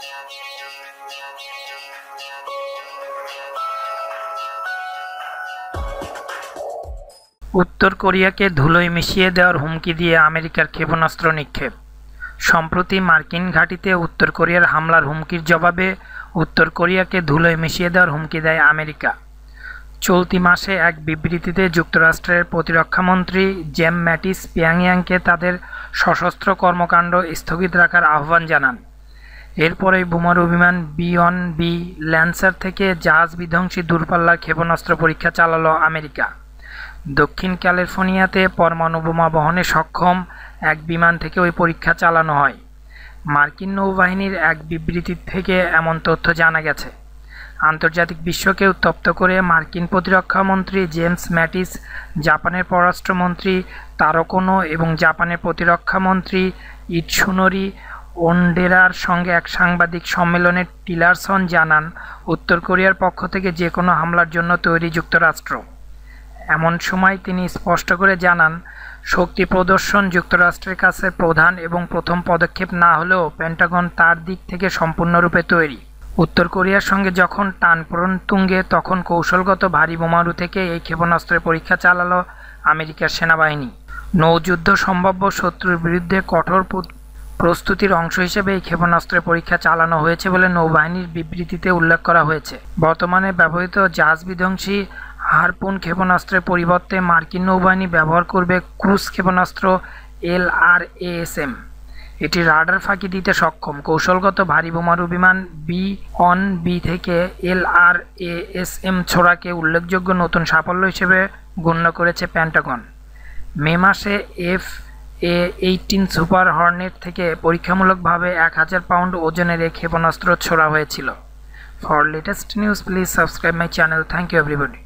উত্তর কোরিয়াকে ধুলোয় মিশিয়ে দেওয়ার হুমকি দিয়ে আমেরিকার ক্ষেপণাস্ত্র নিক্ষেপ সম্প্রতি মার্কিন ঘাঁটিতে উত্তর কোরিয়ার হামলার হুমকির জবাবে উত্তর কোরিয়াকে ধুলোয় মিশিয়ে দেওয়ার হুমকি দেয় আমেরিকা চলতি মাসে এক বিবৃতিতে যুক্তরাষ্ট্রের প্রতিরক্ষামন্ত্রী জেম ম্যাটিস পিয়াংয়াংকে তাদের সশস্ত্র কর্মকাণ্ড স্থগিত রাখার আহ্বান জানান এরপরেই বোমার অভিমান বিয়ন বি ল্যান্সার থেকে জাহাজ বিধ্বংসী দূরপাল্লার ক্ষেপণাস্ত্র পরীক্ষা চালালো আমেরিকা দক্ষিণ ক্যালিফোর্নিয়াতে পরমাণু বোমা বহনে সক্ষম এক বিমান থেকে ওই পরীক্ষা চালানো হয় মার্কিন নৌবাহিনীর এক বিবৃতি থেকে এমন তথ্য জানা গেছে আন্তর্জাতিক বিশ্বকে উত্তপ্ত করে মার্কিন প্রতিরক্ষা মন্ত্রী জেমস ম্যাটিস জাপানের পররাষ্ট্রমন্ত্রী তারকোনো এবং জাপানের প্রতিরক্ষা মন্ত্রী ওনডেরার সঙ্গে এক সাংবাদিক সম্মেলনে টিলারসন জানান উত্তর কোরিয়ার পক্ষ থেকে যে কোনো হামলার জন্য তৈরি যুক্তরাষ্ট্র এমন সময় তিনি স্পষ্ট করে জানান শক্তি প্রদর্শন যুক্তরাষ্ট্রের কাছে প্রধান এবং প্রথম পদক্ষেপ না হলেও পেন্টাগন তার দিক থেকে সম্পূর্ণরূপে তৈরি উত্তর কোরিয়ার সঙ্গে যখন টানপোড়ন তুঙ্গে তখন কৌশলগত ভারী বোমারু থেকে এই ক্ষেপণাস্ত্রের পরীক্ষা চালালো আমেরিকার সেনাবাহিনী নৌযুদ্ধ সম্ভাব্য শত্রুর বিরুদ্ধে কঠোর প্রস্তুতির অংশ হিসেবে এই ক্ষেপণাস্ত্র পরীক্ষা চালানো হয়েছে বলে নৌবাহিনীর বিবৃতিতে উল্লেখ করা হয়েছে বর্তমানে ব্যবহৃত জাহাজ বিধ্বংসী হারপুন ক্ষেপণাস্ত্রের পরিবর্তে মার্কিন নৌবাহিনী ব্যবহার করবে ক্রুজ ক্ষেপণাস্ত্র এল আর এএসএম এটি রাডার ফাঁকি দিতে সক্ষম কৌশলগত ভারী বোমারু বিমান বি অন বি থেকে এল আর এএসএম ছোড়াকে উল্লেখযোগ্য নতুন সাফল্য হিসেবে গণ্য করেছে প্যান্টাগন মে মাসে F A eighteen super hornet থেকে পরীক্ষামূলকভাবে এক হাজার পাউন্ড ওজনের এই ক্ষেপণাস্ত্র ছোড়া হয়েছিল for latest news please subscribe my channel thank you everybody